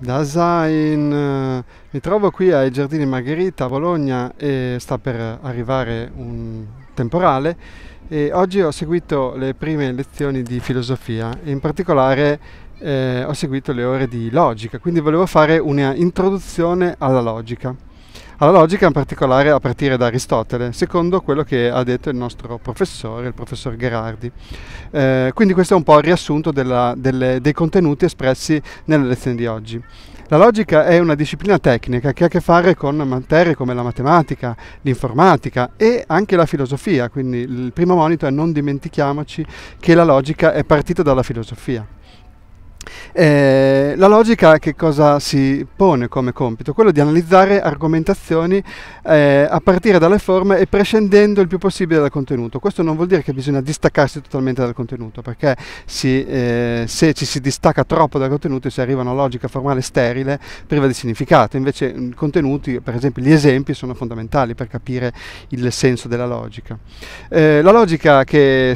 Dasein, eh, Mi trovo qui ai Giardini Margherita a Bologna e sta per arrivare un temporale e oggi ho seguito le prime lezioni di filosofia e in particolare eh, ho seguito le ore di logica, quindi volevo fare una introduzione alla logica alla logica, in particolare a partire da Aristotele, secondo quello che ha detto il nostro professore, il professor Gherardi. Eh, quindi questo è un po' il riassunto della, delle, dei contenuti espressi nella lezione di oggi. La logica è una disciplina tecnica che ha a che fare con materie come la matematica, l'informatica e anche la filosofia, quindi il primo monito è non dimentichiamoci che la logica è partita dalla filosofia. Eh, la logica che cosa si pone come compito? Quello di analizzare argomentazioni eh, a partire dalle forme e prescindendo il più possibile dal contenuto. Questo non vuol dire che bisogna distaccarsi totalmente dal contenuto, perché si, eh, se ci si distacca troppo dal contenuto si arriva a una logica formale sterile, priva di significato. Invece i mm, contenuti, per esempio gli esempi, sono fondamentali per capire il senso della logica. Eh, la logica che,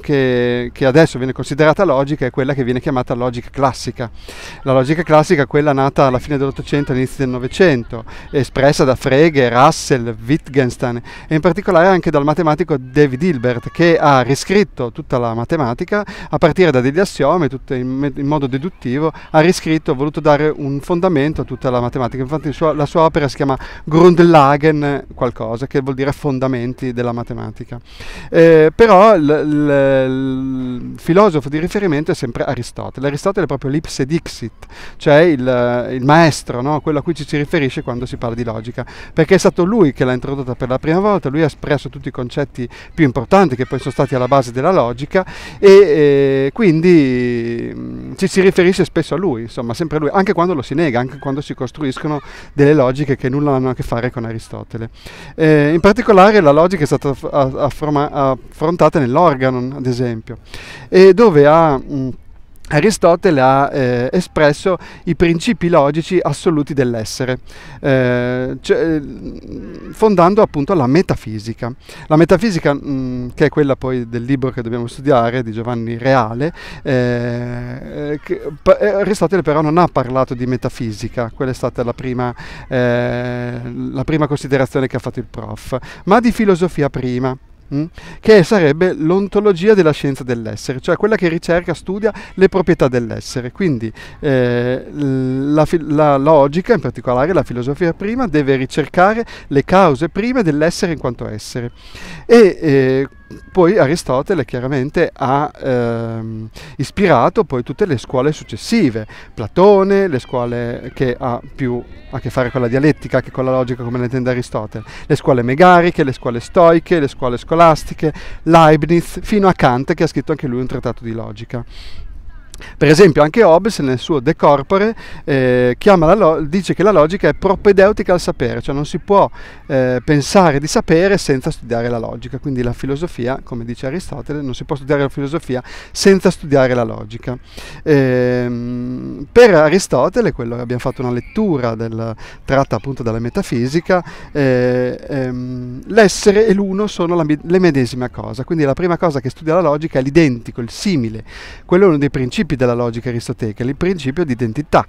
che, che adesso viene considerata logica è quella che viene chiamata logica logica classica. La logica classica è quella nata alla fine dell'Ottocento e all'inizio del Novecento, espressa da Frege, Russell, Wittgenstein e in particolare anche dal matematico David Hilbert che ha riscritto tutta la matematica a partire da degli assiomi, in, in, modo deduttivo, ha riscritto, ha voluto dare un fondamento a tutta la matematica. Infatti suo, la sua opera si chiama Grundlagen qualcosa, che vuol dire fondamenti della matematica. Eh, però il filosofo di riferimento è sempre Aristotele. Aristotele Aristotele è proprio l'ipse dixit, cioè il, eh, il maestro, no? quello a cui ci si riferisce quando si parla di logica, perché è stato lui che l'ha introdotta per la prima volta, lui ha espresso tutti i concetti più importanti che poi sono stati alla base della logica e eh, quindi mh, mm, ci si riferisce spesso a lui, insomma, sempre a lui, anche quando lo si nega, anche quando si costruiscono delle logiche che nulla hanno a che fare con Aristotele. Eh, in particolare la logica è stata affrontata nell'organon, ad esempio, e dove ha... Mh, mm, Aristotele ha eh, espresso i principi logici assoluti dell'essere, eh, cioè, mm, fondando appunto la metafisica. La metafisica, mh, mm, che è quella poi del libro che dobbiamo studiare di Giovanni Reale, eh, che, eh, Aristotele però non ha parlato di metafisica, quella è stata la prima, eh, la prima considerazione che ha fatto il prof, ma di filosofia prima. Mm? che sarebbe l'ontologia della scienza dell'essere, cioè quella che ricerca, studia le proprietà dell'essere. Quindi eh, la, la logica, in particolare la filosofia prima, deve ricercare le cause prime dell'essere in quanto essere. E eh, poi Aristotele chiaramente ha ehm, ispirato poi tutte le scuole successive, Platone, le scuole che ha più a che fare con la dialettica che con la logica come le intende Aristotele, le scuole megariche, le scuole stoiche, le scuole scolastiche, Leibniz, fino a Kant che ha scritto anche lui un trattato di logica. Per esempio anche Hobbes nel suo De Corpore eh, lo- dice che la logica è propedeutica al sapere, cioè non si può eh, pensare di sapere senza studiare la logica, quindi la filosofia, come dice Aristotele, non si può studiare la filosofia senza studiare la logica. Eh, per Aristotele, quello che abbiamo fatto una lettura del, tratta appunto dalla metafisica, eh, ehm, l'essere e l'uno sono la, le medesime cose, quindi la prima cosa che studia la logica è l'identico, il simile, quello è uno dei principi principi della logica aristotelica, il principio di identità.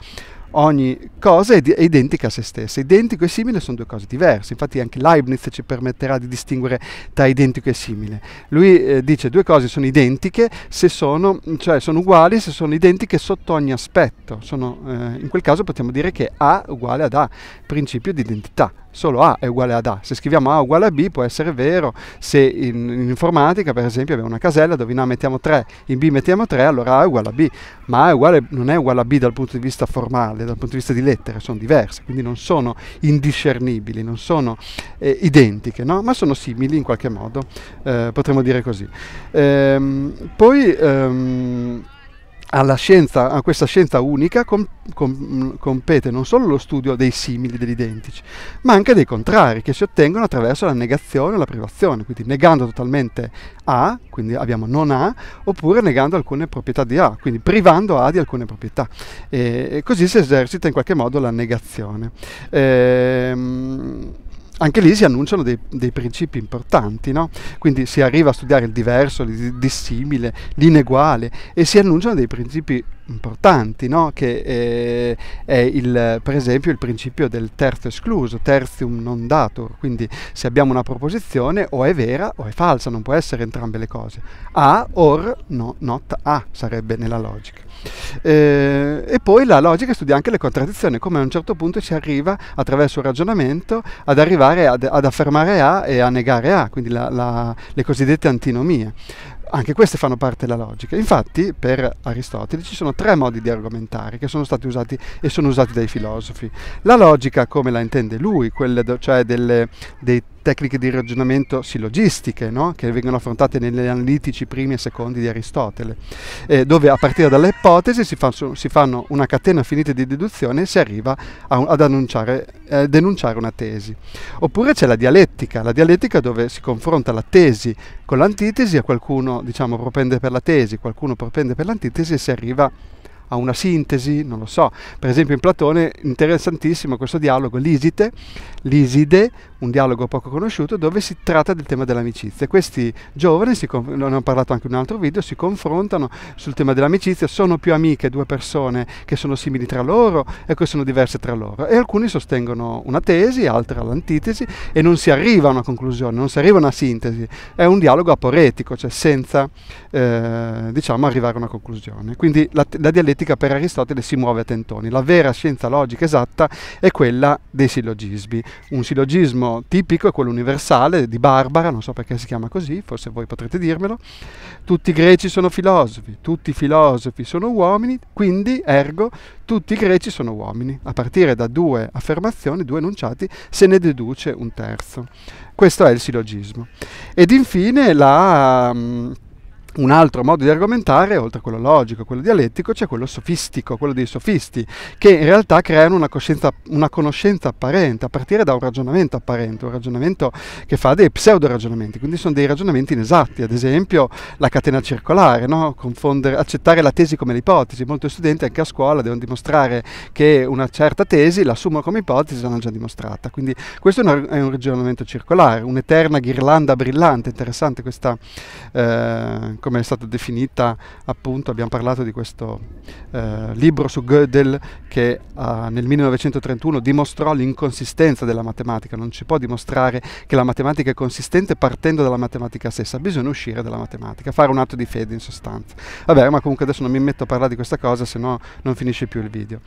Ogni cosa è, di- è identica a se stessa. Identico e simile sono due cose diverse. Infatti anche Leibniz ci permetterà di distinguere tra identico e simile. Lui eh, dice due cose sono identiche se sono, cioè sono uguali se sono identiche sotto ogni aspetto. Sono, eh, in quel caso possiamo dire che A uguale ad A, principio di identità solo A è uguale ad A. Se scriviamo A uguale a B può essere vero, se in, in informatica per esempio abbiamo una casella dove in A mettiamo 3, in B mettiamo 3, allora A è uguale a B, ma A è uguale, non è uguale a B dal punto di vista formale, dal punto di vista di lettere, sono diverse, quindi non sono indiscernibili, non sono eh, identiche, no? ma sono simili in qualche modo, eh, potremmo dire così. Ehm, poi... Ehm, alla scienza, a questa scienza unica com, com, compete non solo lo studio dei simili, degli identici, ma anche dei contrari che si ottengono attraverso la negazione o la privazione, quindi negando totalmente A, quindi abbiamo non A, oppure negando alcune proprietà di A, quindi privando A di alcune proprietà. E, e così si esercita in qualche modo la negazione. Ehm, anche lì si annunciano dei, dei principi importanti, no? quindi si arriva a studiare il diverso, il dissimile, l'ineguale e si annunciano dei principi importanti, no? che eh, è il, per esempio il principio del terzo escluso, tertium non datur, quindi se abbiamo una proposizione o è vera o è falsa, non può essere entrambe le cose. A or no, not a sarebbe nella logica. Eh, e poi la logica studia anche le contraddizioni, come a un certo punto si arriva attraverso un ragionamento ad arrivare ad, ad affermare A e a negare A, quindi la, la, le cosiddette antinomie. Anche queste fanno parte della logica. Infatti, per Aristotele ci sono tre modi di argomentare che sono stati usati e sono usati dai filosofi. La logica come la intende lui, quella cioè delle, dei tecniche di ragionamento sillogistiche no? che vengono affrontate negli analitici primi e secondi di Aristotele, eh, dove a partire dalle ipotesi si, fa, si, fanno una catena finita di deduzioni e si arriva a, ad annunciare, eh, denunciare una tesi. Oppure c'è la dialettica, la dialettica dove si confronta la tesi con l'antitesi e qualcuno diciamo, propende per la tesi, qualcuno propende per l'antitesi e si arriva a una sintesi, non lo so. Per esempio in Platone interessantissimo questo dialogo Lisite, Liside un dialogo poco conosciuto dove si tratta del tema dell'amicizia. Questi giovani, ne ho parlato anche in un altro video, si confrontano sul tema dell'amicizia, sono più amiche due persone che sono simili tra loro e che sono diverse tra loro e alcuni sostengono una tesi, altri l'antitesi e non si arriva a una conclusione, non si arriva a una sintesi, è un dialogo aporetico, cioè senza eh, diciamo arrivare a una conclusione. Quindi la, la dialettica per Aristotele si muove a tentoni, la vera scienza logica esatta è quella dei sillogismi. Un sillogismo tipico è quello universale di Barbara, non so perché si chiama così, forse voi potrete dirmelo. Tutti i greci sono filosofi, tutti i filosofi sono uomini, quindi ergo tutti i greci sono uomini. A partire da due affermazioni, due enunciati, se ne deduce un terzo. Questo è il silogismo. Ed infine la... Mm, un altro modo di argomentare, oltre a quello logico, quello dialettico, c'è quello sofistico, quello dei sofisti, che in realtà creano una, una, conoscenza apparente, a partire da un ragionamento apparente, un ragionamento che fa dei pseudo-ragionamenti, quindi sono dei ragionamenti inesatti, ad esempio la catena circolare, no? accettare la tesi come l'ipotesi, molti studenti anche a scuola devono dimostrare che una certa tesi l'assumono come ipotesi e l'hanno già dimostrata, quindi questo è un, è un ragionamento circolare, un'eterna ghirlanda brillante, interessante questa... Eh, come è stata definita appunto, abbiamo parlato di questo eh, libro su Gödel che eh, nel 1931 dimostrò l'inconsistenza della matematica, non si può dimostrare che la matematica è consistente partendo dalla matematica stessa, bisogna uscire dalla matematica, fare un atto di fede in sostanza. Vabbè, ma comunque adesso non mi metto a parlare di questa cosa, se no non finisce più il video.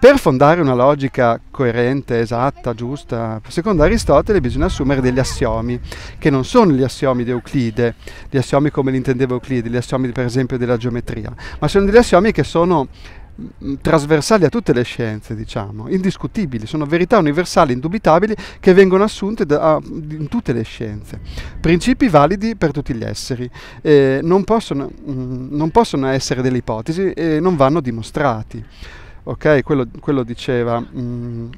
Per fondare una logica coerente, esatta, giusta, secondo Aristotele bisogna assumere degli assiomi, che non sono gli assiomi di Euclide, gli assiomi come li intendeva Euclide, gli assiomi per esempio della geometria, ma sono degli assiomi che sono mm, trasversali a tutte le scienze, diciamo, indiscutibili, sono verità universali, indubitabili, che vengono assunte da, in tutte le scienze. Principi validi per tutti gli esseri, eh, non, possono, mh, mm, non, possono, essere delle ipotesi e non vanno dimostrati. Ok, quello, quello diceva... Mh, mm,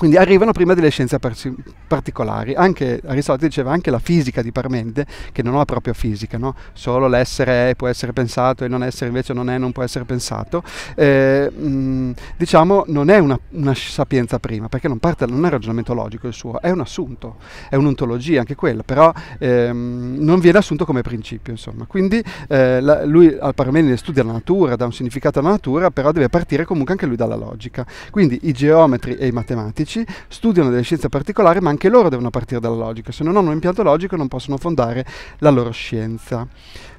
quindi arrivano prima delle scienze particolari. Anche Aristotele diceva anche la fisica di Parmente, che non ha proprio fisica, no? solo l'essere è, può essere pensato e non essere invece non è, non può essere pensato, eh, mh, diciamo non è una, una, sapienza prima, perché non, parte, non è un ragionamento logico il suo, è un assunto, è un'ontologia anche quella, però ehm, non viene assunto come principio. Insomma. Quindi eh, la, lui al Parmenide studia la natura, dà un significato alla natura, però deve partire comunque anche lui dalla logica. Quindi i geometri e i matematici logici, studiano delle scienze particolari, ma anche loro devono partire dalla logica, se non hanno un impianto logico non possono fondare la loro scienza.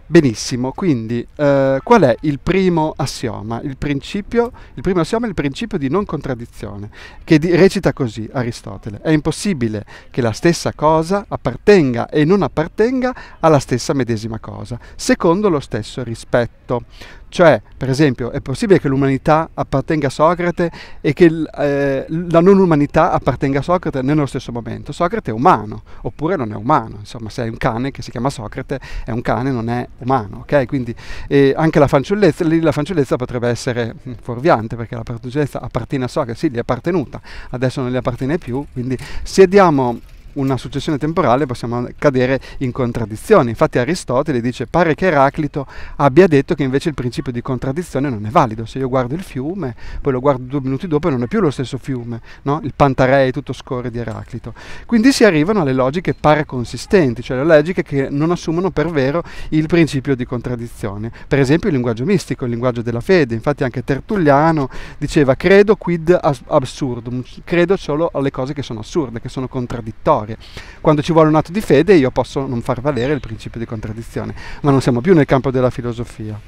Benissimo, quindi eh, qual è il primo assioma? Il, principio, il primo assioma è il principio di non contraddizione, che di, recita così Aristotele. È impossibile che la stessa cosa appartenga e non appartenga alla stessa medesima cosa, secondo lo stesso rispetto. Cioè, per esempio, è possibile che l'umanità appartenga a Socrate e che eh, la non umanità appartenga a Socrate nello stesso momento. Socrate è umano, oppure non è umano. Insomma, se hai un cane che si chiama Socrate, è un cane, non è umano. Okay? Quindi eh, anche la fanciullezza, lì la fanciullezza potrebbe essere mm, fuorviante, perché la fanciullezza appartiene a Socrate, sì, gli è appartenuta, adesso non gli appartiene più. Quindi se diamo una successione temporale possiamo cadere in contraddizione. Infatti Aristotele dice pare che Eraclito abbia detto che invece il principio di contraddizione non è valido. Se io guardo il fiume, poi lo guardo due minuti dopo e non è più lo stesso fiume, no? il Pantarei tutto scorre di Eraclito. Quindi si arrivano alle logiche paraconsistenti, cioè le logiche che non assumono per vero il principio di contraddizione. Per esempio il linguaggio mistico, il linguaggio della fede. Infatti anche Tertulliano diceva credo quid absurdum, credo solo alle cose che sono assurde, che sono contraddittorie storie. Quando ci vuole un atto di fede io posso non far valere il principio di contraddizione, ma non siamo più nel campo della filosofia.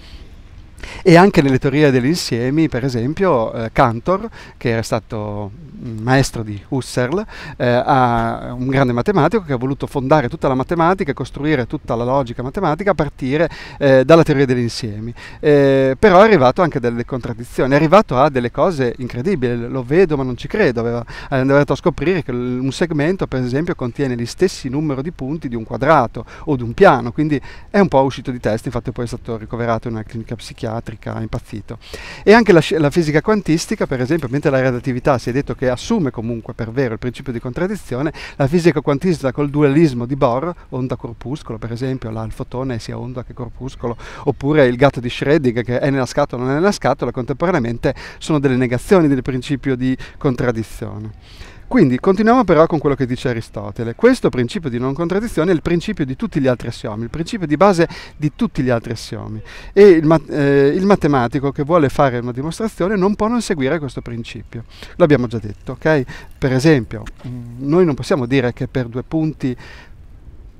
E anche nelle teorie degli insiemi, per esempio, eh, Cantor, che era stato mm, maestro di Husserl, eh, un grande matematico che ha voluto fondare tutta la matematica, e costruire tutta la logica matematica a partire eh, dalla teoria degli insiemi. Eh, però è arrivato anche a delle contraddizioni, è arrivato a delle cose incredibili, lo vedo ma non ci credo, aveva, è andato a scoprire che un segmento, per esempio, contiene gli stessi numeri di punti di un quadrato o di un piano, quindi è un po' uscito di testa, infatti poi è stato ricoverato in una clinica psichiatrica psichiatrica, impazzito. E anche la, la fisica quantistica, per esempio, mentre la relatività si è detto che assume comunque per vero il principio di contraddizione, la fisica quantistica col dualismo di Bohr, onda corpuscolo, per esempio, là, il fotone sia onda che corpuscolo, oppure il gatto di Schrödinger che è nella scatola o non è nella scatola, contemporaneamente sono delle negazioni del principio di contraddizione. Quindi continuiamo però con quello che dice Aristotele. Questo principio di non contraddizione è il principio di tutti gli altri assiomi, il principio di base di tutti gli altri assiomi. E il, ma- eh, il matematico che vuole fare una dimostrazione non può non seguire questo principio. L'abbiamo già detto, ok? Per esempio, mm, noi non possiamo dire che per due punti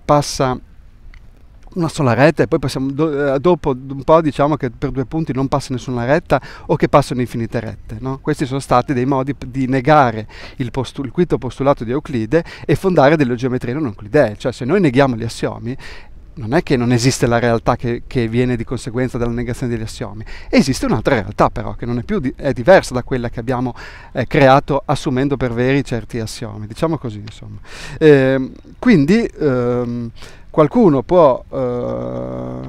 passa una sola retta e poi passiamo do, eh, dopo un po' diciamo che per due punti non passa nessuna retta o che passano infinite rette. No? Questi sono stati dei modi di negare il, postu- il quinto postulato di Euclide e fondare delle geometrie non euclidee, cioè se noi neghiamo gli assiomi non è che non esiste la realtà che, che, viene di conseguenza dalla negazione degli assiomi, esiste un'altra realtà però che non è più di, è diversa da quella che abbiamo eh, creato assumendo per veri certi assiomi, diciamo così insomma. Eh, quindi ehm, qualcuno può eh,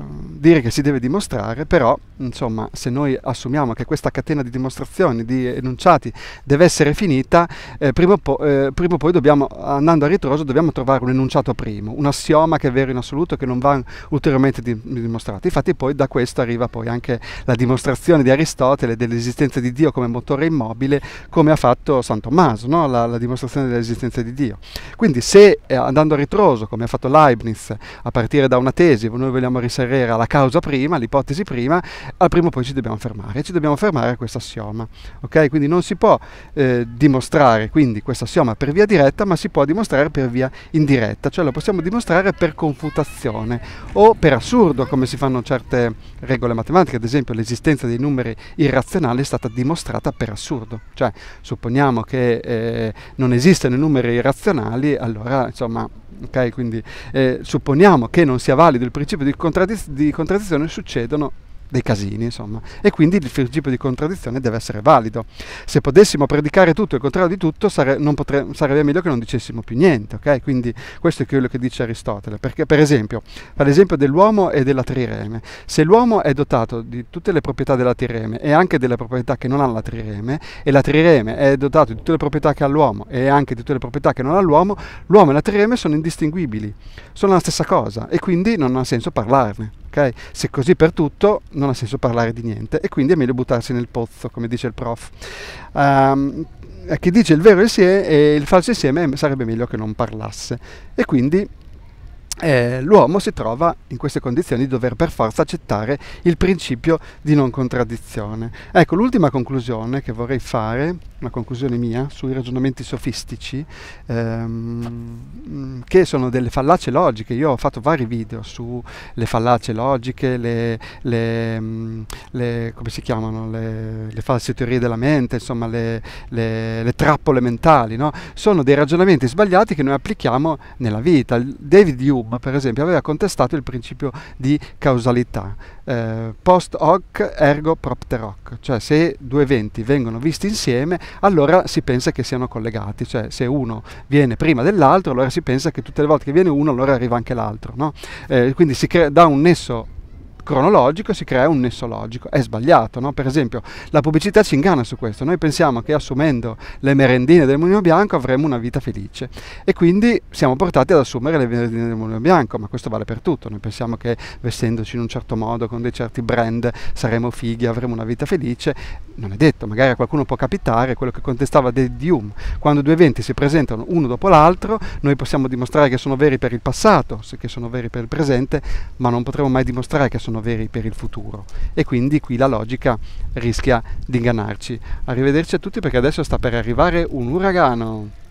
dire che si deve dimostrare, però insomma se noi assumiamo che questa catena di dimostrazioni, di enunciati deve essere finita, eh, prima, o po eh, prima, o poi dobbiamo, andando a ritroso, dobbiamo trovare un enunciato primo, un assioma che è vero in assoluto, che non va ulteriormente di dimostrato. Infatti poi da questo arriva poi anche la dimostrazione di Aristotele dell'esistenza di Dio come motore immobile, come ha fatto San Tommaso, no? la, la, dimostrazione dell'esistenza di Dio. Quindi se eh, andando a ritroso, come ha fatto Leibniz, a partire da una tesi, noi vogliamo risalire alla causa prima, l'ipotesi prima, al prima o poi ci dobbiamo fermare, ci dobbiamo fermare a questo assioma, ok? Quindi non si può eh, dimostrare quindi questo assioma per via diretta, ma si può dimostrare per via indiretta, cioè lo possiamo dimostrare per confutazione o per assurdo, come si fanno certe regole matematiche, ad esempio l'esistenza dei numeri irrazionali è stata dimostrata per assurdo, cioè supponiamo che eh, non esistano i numeri irrazionali, allora insomma, ok? Quindi eh, supponiamo che non sia valido il principio di, contraddiz- di contraddizione contraddizione succedono dei casini, insomma. E quindi il principio di contraddizione deve essere valido. Se potessimo predicare tutto e il contrario di tutto, sare, potre, sarebbe meglio che non dicessimo più niente, ok? Quindi questo è quello che dice Aristotele. Perché, per esempio, fa l'esempio dell'uomo e della trireme. Se l'uomo è dotato di tutte le proprietà della trireme e anche delle proprietà che non ha la trireme, e la trireme è dotata di tutte le proprietà che ha l'uomo e anche di tutte le proprietà che non ha l'uomo, l'uomo e la trireme sono indistinguibili, sono la stessa cosa e quindi non ha senso parlarne ok? Se così per tutto non ha senso parlare di niente e quindi è meglio buttarsi nel pozzo, come dice il prof. Um, chi dice il vero insieme e il falso insieme sarebbe meglio che non parlasse e quindi eh, l'uomo si trova in queste condizioni di dover per forza accettare il principio di non contraddizione. Ecco, l'ultima conclusione che vorrei fare, una conclusione mia, sui ragionamenti sofistici, ehm, che sono delle fallacie logiche. Io ho fatto vari video sulle fallacie logiche, le, le, mm, le come si chiamano, le, le, false teorie della mente, insomma le, trappole mentali. No? Sono dei ragionamenti sbagliati che noi applichiamo nella vita. David Hume Bloom, per esempio, aveva contestato il principio di causalità. Eh, post hoc ergo propter hoc, cioè se due eventi vengono visti insieme, allora si pensa che siano collegati, cioè se uno viene prima dell'altro, allora si pensa che tutte le volte che viene uno, allora arriva anche l'altro. No? Eh, quindi si crea, da un nesso cronologico si crea un nesso logico. È sbagliato, no? Per esempio, la pubblicità ci inganna su questo. Noi pensiamo che assumendo le merendine del mulino bianco avremo una vita felice e quindi siamo portati ad assumere le merendine del mulino bianco, ma questo vale per tutto. Noi pensiamo che vestendoci in un certo modo, con dei certi brand, saremo fighi, avremo una vita felice. Non è detto, magari a qualcuno può capitare quello che contestava De Dium. Quando due eventi si presentano uno dopo l'altro, noi possiamo dimostrare che sono veri per il passato, che sono veri per il presente, ma non potremo mai dimostrare che sono sono veri per il futuro e quindi qui la logica rischia di ingannarci. Arrivederci a tutti perché adesso sta per arrivare un uragano.